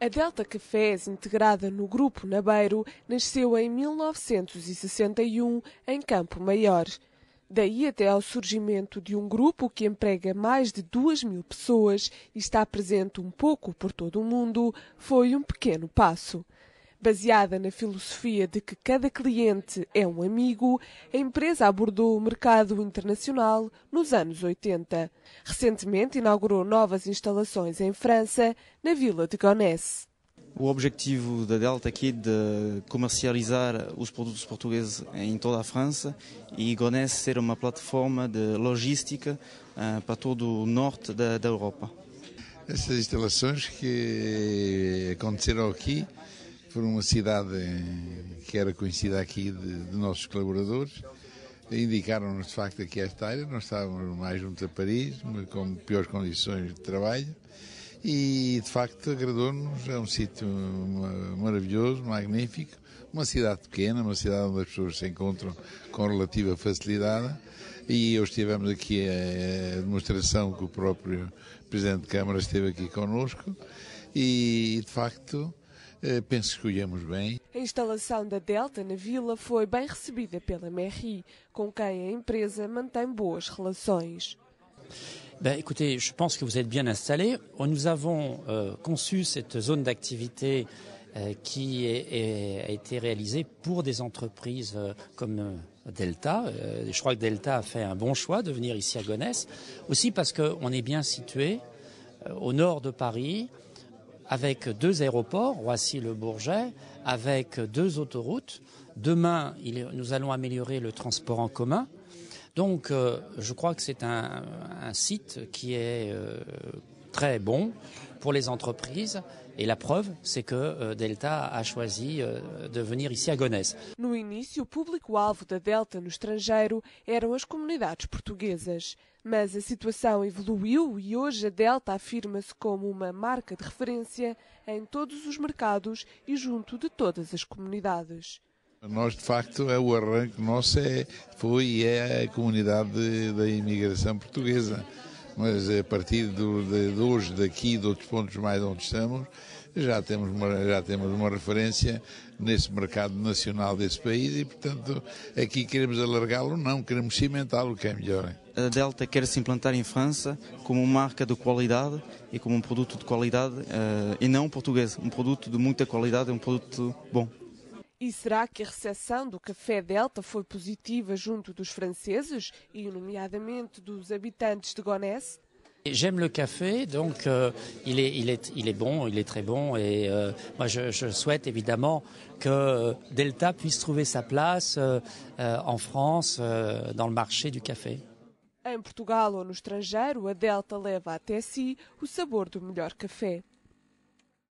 A Delta Cafés, integrada no Grupo Nabeiro, nasceu em 1961 em Campo Maior. Daí até ao surgimento de um grupo que emprega mais de duas mil pessoas e está presente um pouco por todo o mundo, foi um pequeno passo. Baseada na filosofia de que cada cliente é um amigo, a empresa abordou o mercado internacional nos anos 80. Recentemente inaugurou novas instalações em França, na vila de Gonesse. O objetivo da Delta aqui é de comercializar os produtos portugueses em toda a França e Gonesse ser uma plataforma de logística eh, para todo o norte da, da Europa. Essas instalações que aconteceram aqui por uma cidade eh, que era conhecida aqui de, de nossos colaboradores. Indicaram-nos de facto aqui esta área, nós estávamos mais junto a Paris, com piores condições de trabalho, e de facto agradou-nos, é um sítio maravilhoso, magnífico, uma cidade pequena, uma cidade onde as pessoas se encontram com relativa facilidade, e hoje tivemos aqui a demonstração que o próprio Presidente de Câmara esteve aqui conosco e de facto Eh, pense que íamos bem. A instalação da Delta na vila foi bem recebida pela par com quem a empresa mantém boas relações. Ben, écoutez, je pense que vous êtes bien installés. Oh, nous avons euh, conçu cette zone d'activité euh, qui est, a été réalisée pour des entreprises euh, comme Delta. je crois que Delta a fait un bon choix de venir ici à Gonesse, aussi parce qu'on est bien situé au nord de Paris, avec deux aéroports, voici le Bourget, avec deux autoroutes. Demain, nous allons améliorer le transport en commun. Donc, euh, je crois que c'est un, site qui est euh, très bon pour les entreprises. Et la preuve, c'est que euh, Delta a choisi euh, de venir ici à Gonesse. No início, o público-alvo da Delta no estrangeiro eram as comunidades portuguesas. Mas a situação evoluiu e hoje a Delta afirma-se como uma marca de referência em todos os mercados e junto de todas as comunidades. Nós, de facto, é o arranque nosso é, foi e é a comunidade da imigração portuguesa mas a partir do, de, de hoje, daqui e de outros pontos mais onde estamos, já temos, uma, já temos uma referência nesse mercado nacional desse país e, portanto, aqui queremos alargá-lo, não, queremos cimentá-lo, que é melhor. A Delta quer se implantar em França como uma marca de qualidade e como um produto de qualidade, eh, e não português, um produto de muita qualidade, um produto bom. E será que a recepção do café Delta foi positiva junto dos franceses e, nomeadamente, dos habitantes de Gonesse? J'aime le café, donc euh, il, est, il, est, il, est, bon, il est très bon. Et euh, moi, je, je, souhaite évidemment que euh, Delta puisse trouver sa place euh, euh en France euh, dans le marché du café. Em Portugal ou no estrangeiro, a Delta leva até si o sabor do melhor café.